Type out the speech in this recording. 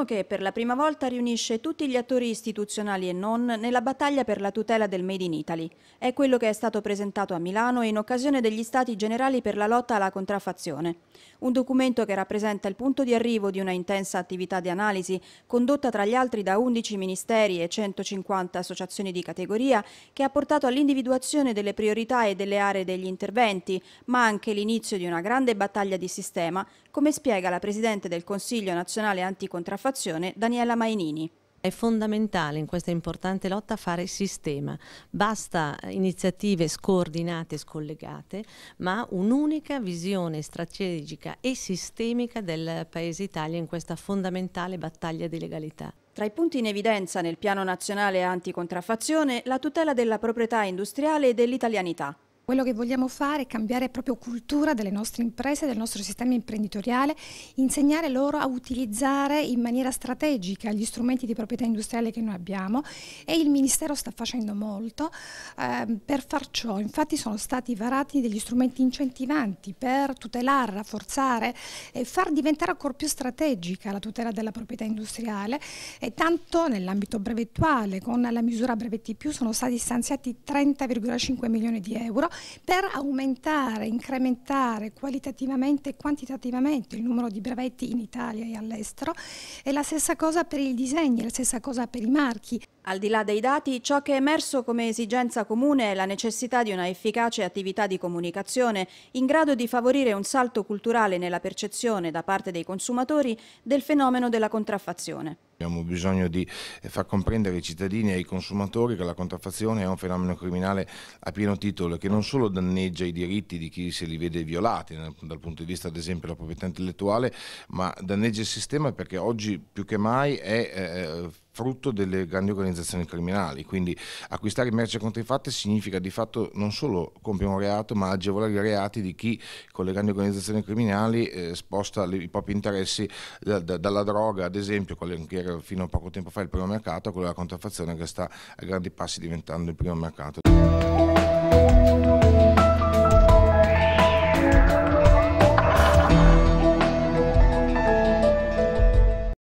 film che per la prima volta riunisce tutti gli attori istituzionali e non nella battaglia per la tutela del Made in Italy. È quello che è stato presentato a Milano in occasione degli Stati Generali per la lotta alla contraffazione. Un documento che rappresenta il punto di arrivo di una intensa attività di analisi condotta tra gli altri da 11 ministeri e 150 associazioni di categoria che ha portato all'individuazione delle priorità e delle aree degli interventi, ma anche l'inizio di una grande battaglia di sistema, come spiega la Presidente del Consiglio nazionale anticontraffazione soddisfazione Daniela Mainini. È fondamentale in questa importante lotta fare sistema, basta iniziative scoordinate e scollegate, ma un'unica visione strategica e sistemica del Paese Italia in questa fondamentale battaglia di legalità. Tra i punti in evidenza nel Piano Nazionale Anticontraffazione, la tutela della proprietà industriale e dell'italianità, quello che vogliamo fare è cambiare proprio cultura delle nostre imprese, del nostro sistema imprenditoriale, insegnare loro a utilizzare in maniera strategica gli strumenti di proprietà industriale che noi abbiamo e il Ministero sta facendo molto eh, per far ciò. Infatti sono stati varati degli strumenti incentivanti per tutelare, rafforzare e far diventare ancora più strategica la tutela della proprietà industriale e tanto nell'ambito brevettuale con la misura brevetti più sono stati stanziati 30,5 milioni di euro per aumentare, incrementare qualitativamente e quantitativamente il numero di brevetti in Italia e all'estero È la stessa cosa per i disegni, la stessa cosa per i marchi. Al di là dei dati, ciò che è emerso come esigenza comune è la necessità di una efficace attività di comunicazione in grado di favorire un salto culturale nella percezione da parte dei consumatori del fenomeno della contraffazione. Abbiamo bisogno di eh, far comprendere ai cittadini e ai consumatori che la contraffazione è un fenomeno criminale a pieno titolo che non solo danneggia i diritti di chi se li vede violati dal punto di vista ad esempio della proprietà intellettuale, ma danneggia il sistema perché oggi più che mai è... Eh, frutto delle grandi organizzazioni criminali, quindi acquistare merce contraffatte significa di fatto non solo compiere un reato ma agevolare i reati di chi con le grandi organizzazioni criminali eh, sposta le, i propri interessi da, da, dalla droga ad esempio, che era fino a poco tempo fa il primo mercato, a quello della contraffazione che sta a grandi passi diventando il primo mercato.